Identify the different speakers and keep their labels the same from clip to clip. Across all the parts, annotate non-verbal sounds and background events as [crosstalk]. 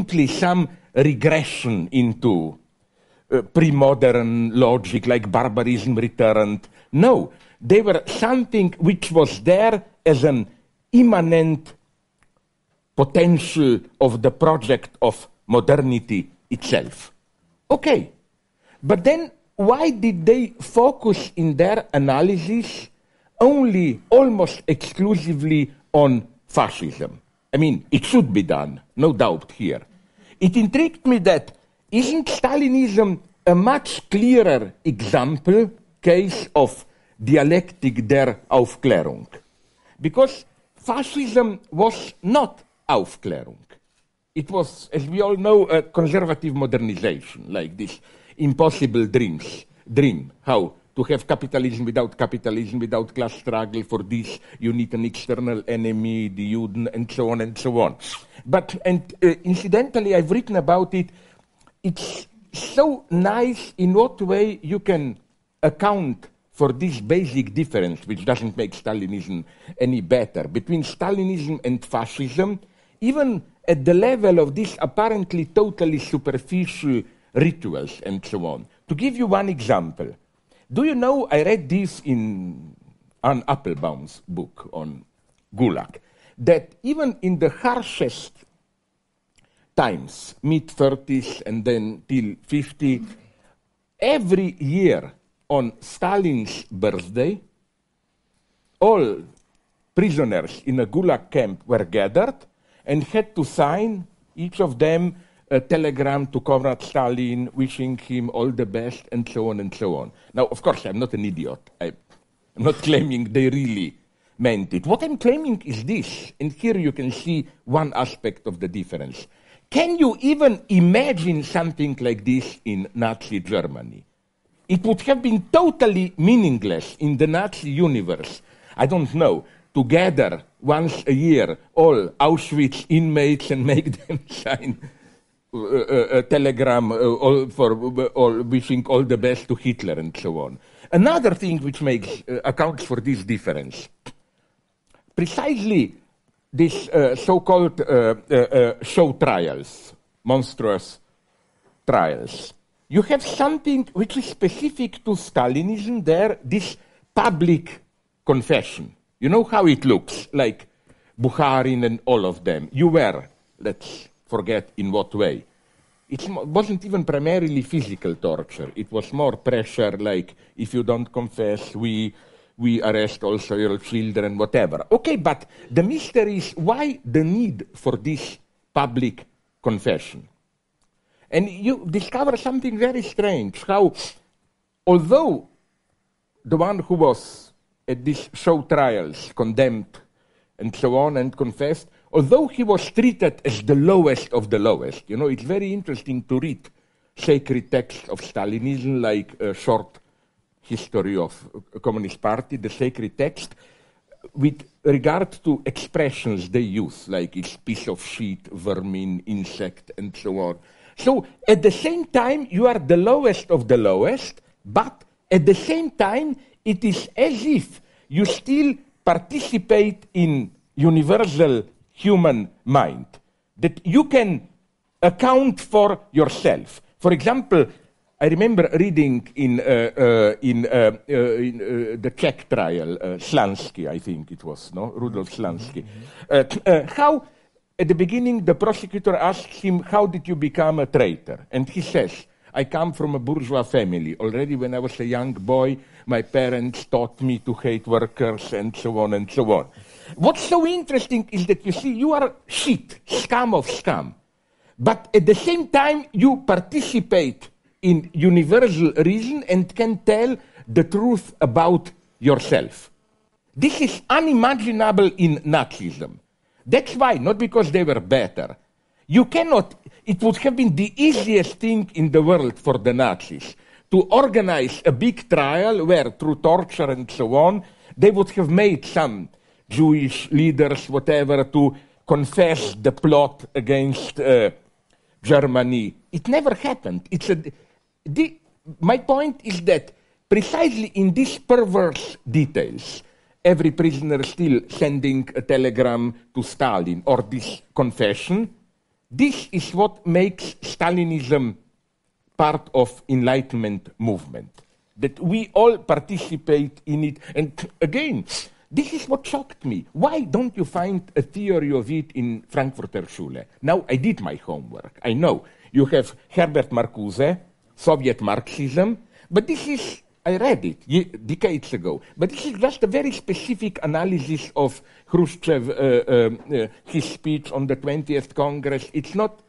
Speaker 1: simply some regression into uh, pre-modern logic like barbarism returned. No, they were something which was there as an immanent potential of the project of modernity itself. Okay, but then why did they focus in their analysis only almost exclusively on fascism? I mean, it should be done, no doubt here. It intrigued me that isn't Stalinism a much clearer example, case of dialectic der Aufklärung? Because fascism was not Aufklärung. It was, as we all know, a conservative modernization, like this impossible dreams, dream, how to have capitalism without capitalism, without class struggle. For this, you need an external enemy, the Juden, and so on and so on. But and uh, incidentally, I've written about it. It's so nice in what way you can account for this basic difference, which doesn't make Stalinism any better, between Stalinism and fascism, even at the level of these apparently totally superficial rituals and so on. To give you one example, do you know, I read this in Anne Applebaum's book on Gulag, that even in the harshest times, mid 30s and then till 50, every year on Stalin's birthday, all prisoners in a Gulag camp were gathered and had to sign, each of them, a telegram to Comrade Stalin wishing him all the best and so on and so on. Now, of course, I'm not an idiot. I, I'm not [laughs] claiming they really meant it. What I'm claiming is this, and here you can see one aspect of the difference. Can you even imagine something like this in Nazi Germany? It would have been totally meaningless in the Nazi universe. I don't know, to gather once a year all Auschwitz inmates and make [laughs] them sign a uh, uh, uh, telegram all for all wishing all the best to Hitler and so on. Another thing which makes accounts for this difference, precisely these so-called show trials, monstrous trials. You have something which is specific to Stalinism there, this public confession. You know how it looks, like Bukharin and all of them. You were, let's forget in what way. It wasn't even primarily physical torture. It was more pressure, like if you don't confess, we we arrest also your children, whatever. Okay, but the mystery is why the need for this public confession. And you discover something very strange how, although the one who was at these show trials condemned and so on and confessed although he was treated as the lowest of the lowest, you know, it's very interesting to read sacred texts of Stalinism, like a short history of Communist Party, the sacred text, with regard to expressions they use, like it's piece of shit, vermin, insect, and so on. So at the same time, you are the lowest of the lowest, but at the same time, it is as if you still participate in universal human mind that you can account for yourself. For example, I remember reading in, uh, uh, in, uh, uh in uh, the Czech trial, uh, Slansky, I think it was, no? Rudolf mm-hmm. Slansky. how, at the beginning, the prosecutor asks him, How did you become a traitor? And he says, I come from a bourgeois family. Already when I was a young boy, my parents taught me to hate workers and so on and so on. What's so interesting is that you see, you are shit, scum of scum. But at the same time, you participate in universal reason and can tell the truth about yourself. This is unimaginable in Nazism. That's why, not because they were better. You cannot, it would have been the easiest thing in the world for the Nazis to organize a big trial where, through torture and so on, they would have made some Jewish leaders, whatever, to confess the plot against uh, Germany. It never happened. It's a, the, my point is that precisely in these perverse details, every prisoner still sending a telegram to Stalin or this confession, this is what makes Stalinism part of enlightenment movement, that we all participate in it. And again, this is what shocked me. Why don't you find a theory of it in Frankfurter Schule? Now, I did my homework. I know. You have Herbert Marcuse, Soviet Marxism, but this is, I read it decades ago, but this is just a very specific analysis of Khrushchev, uh, uh, uh, his speech on the 20th Congress. It's not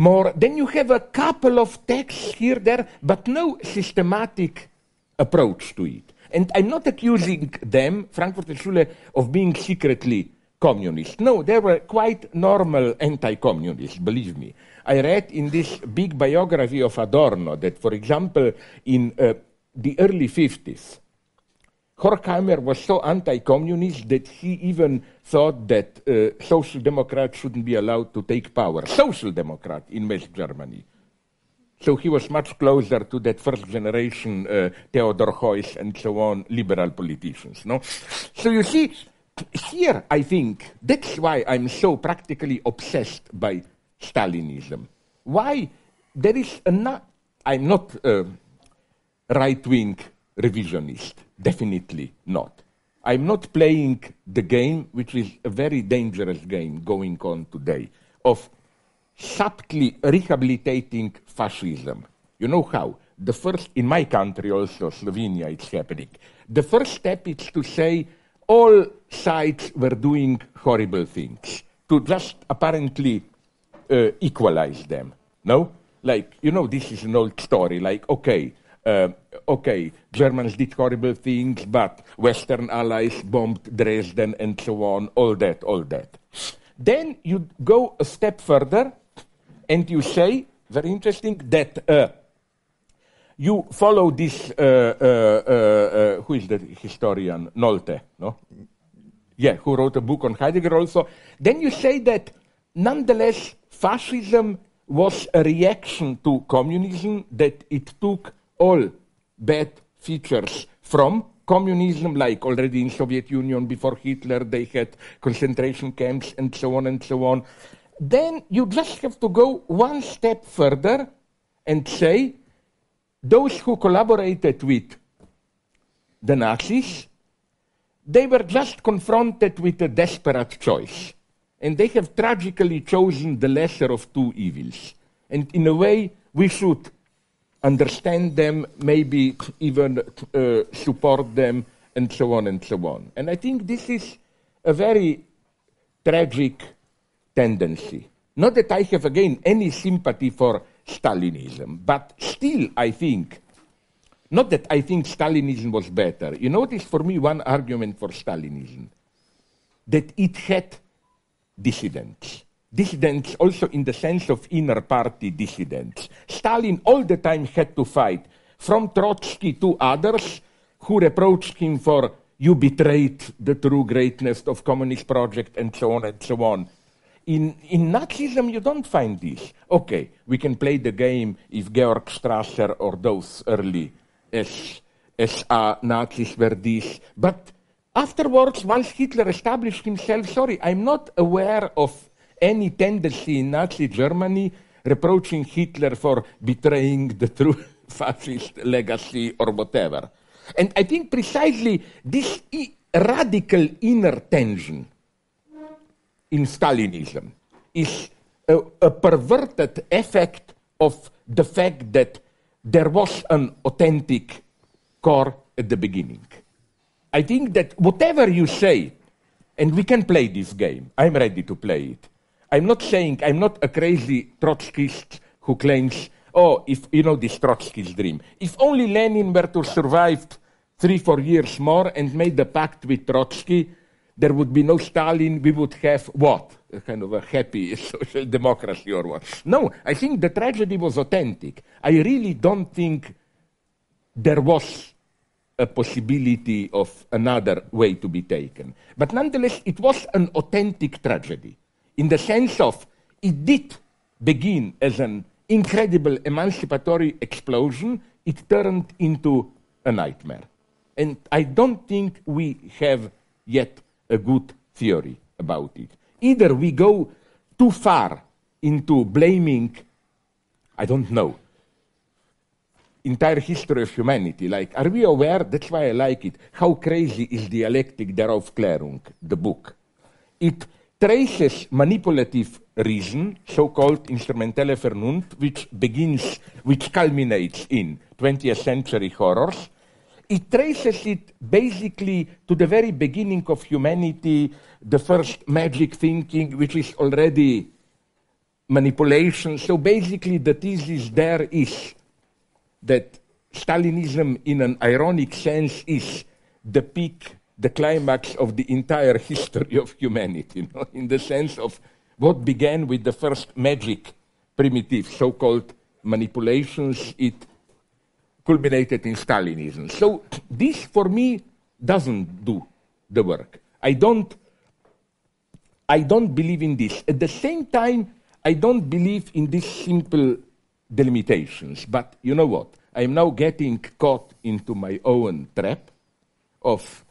Speaker 1: more then you have a couple of texts here there, but no systematic approach to it. And I'm not accusing them, Frankfurt and Schule, of being secretly communist. No, they were quite normal anti communists, believe me. I read in this big biography of Adorno that, for example, in uh, the early 50s, Horkheimer was so anti-communist that he even thought that uh, social democrats shouldn't be allowed to take power. Social democrat in West Germany. So he was much closer to that first generation uh, Theodor Heuss and so on, liberal politicians. No, so you see, here I think that's why I'm so practically obsessed by Stalinism. Why there is a not, I'm not a right-wing revisionist. Definitely not. I'm not playing the game, which is a very dangerous game going on today, of subtly rehabilitating fascism. You know how? The first, in my country also, Slovenia, it's happening. The first step is to say all sides were doing horrible things, to just apparently uh, equalize them. No? Like, you know, this is an old story. Like, okay, uh, okay, Germans did horrible things, but Western allies bombed Dresden and so on, all that, all that. Then you go a step further and you say, very interesting, that uh, you follow this, uh, uh, uh, uh who is the historian? Nolte, no? Yeah, who wrote a book on Heidegger also. Then you say that nonetheless, fascism was a reaction to communism that it took all bad features from communism like already in Soviet Union before Hitler they had concentration camps and so on and so on then you just have to go one step further and say those who collaborated with the Nazis they were just confronted with a desperate choice and they have tragically chosen the lesser of two evils and in a way we should understand them, maybe even uh, support them, and so on and so on. And I think this is a very tragic tendency. Not that I have again any sympathy for Stalinism, but still I think, not that I think Stalinism was better. You notice for me one argument for Stalinism that it had dissidents dissidents also in the sense of inner party dissidents. Stalin all the time had to fight, from Trotsky to others who reproached him for you betrayed the true greatness of communist project and so on and so on. In, in Nazism, you don't find this. Okay, we can play the game if Georg Strasser or those early as, Nazis were this, but afterwards, once Hitler established himself, sorry, I'm not aware of any tendency in Nazi Germany reproaching Hitler for betraying the true [laughs] fascist legacy or whatever. And I think precisely this I- radical inner tension in Stalinism is a, a perverted effect of the fact that there was an authentic core at the beginning. I think that whatever you say, and we can play this game, I'm ready to play it I'm not saying, I'm not a crazy Trotskyist who claims, oh, if, you know, this Trotsky's dream. If only Lenin were to survive three, four years more and made a pact with Trotsky, there would be no Stalin, we would have what? A kind of a happy [laughs] social democracy or what? No, I think the tragedy was authentic. I really don't think there was a possibility of another way to be taken. But nonetheless, it was an authentic tragedy in the sense of it did begin as an incredible emancipatory explosion, it turned into a nightmare. And I don't think we have yet a good theory about it. Either we go too far into blaming, I don't know, entire history of humanity. Like, are we aware? That's why I like it. How crazy is dialectic darauf Klärung, the book? It traces manipulative reason, so-called instrumentelle Vernunft, which begins, which culminates in 20th century horrors, it traces it basically to the very beginning of humanity, the first magic thinking, which is already manipulation. So basically, the thesis there is that Stalinism, in an ironic sense, is the peak the climax of the entire [laughs] history of humanity, you know, in the sense of what began with the first magic primitive, so called manipulations, it culminated in Stalinism. So this, for me, doesn't do the work. I don't, I don't believe in this. At the same time, I don't believe in these simple delimitations. But you know what? I am now getting caught into my own trap of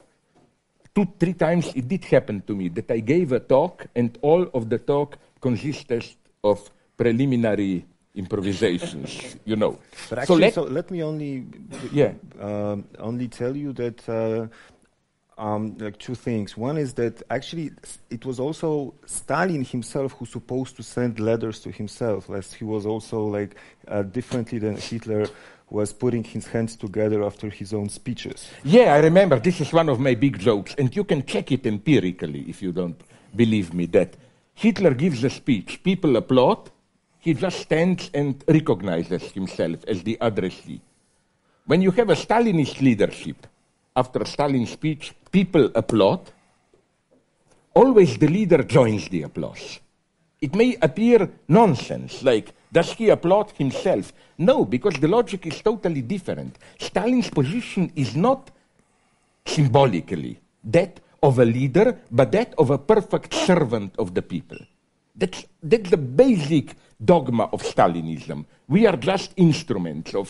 Speaker 1: two, three times it did happen to me that I gave a talk and all of the talk consisted of preliminary improvisations, you know. But actually, so let, so let me only, yeah. Um, only tell you that uh, um, like two things. One is that actually it was also Stalin himself who supposed to send letters to himself, as he was also like uh, differently than Hitler was putting his hands together after his own speeches. Yeah, I remember. This is one of my big jokes, and you can check it empirically if you don't believe me. That Hitler gives a speech, people applaud, he just stands and recognizes himself as the addressee. When you have a Stalinist leadership after Stalin's speech, people applaud, always the leader joins the applause. It may appear nonsense, like, does he applaud himself? No, because the logic is totally different. Stalin's position is not symbolically that of a leader, but that of a perfect servant of the people. That's, that's the basic dogma of Stalinism. We are just instruments of